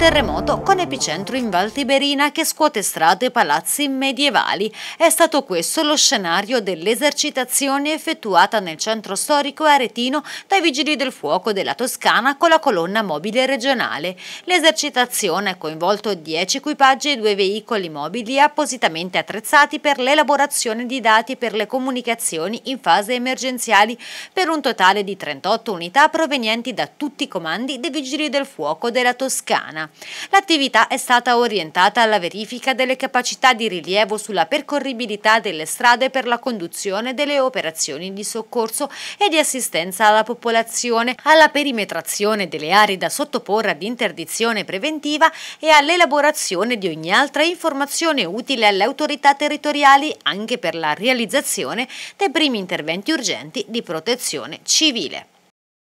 terremoto con epicentro in Val Tiberina che scuote strade e palazzi medievali. È stato questo lo scenario dell'esercitazione effettuata nel centro storico aretino dai Vigili del Fuoco della Toscana con la colonna mobile regionale. L'esercitazione ha coinvolto 10 equipaggi e due veicoli mobili appositamente attrezzati per l'elaborazione di dati per le comunicazioni in fase emergenziali per un totale di 38 unità provenienti da tutti i comandi dei Vigili del Fuoco della Toscana. L'attività è stata orientata alla verifica delle capacità di rilievo sulla percorribilità delle strade per la conduzione delle operazioni di soccorso e di assistenza alla popolazione, alla perimetrazione delle aree da sottoporre ad interdizione preventiva e all'elaborazione di ogni altra informazione utile alle autorità territoriali anche per la realizzazione dei primi interventi urgenti di protezione civile.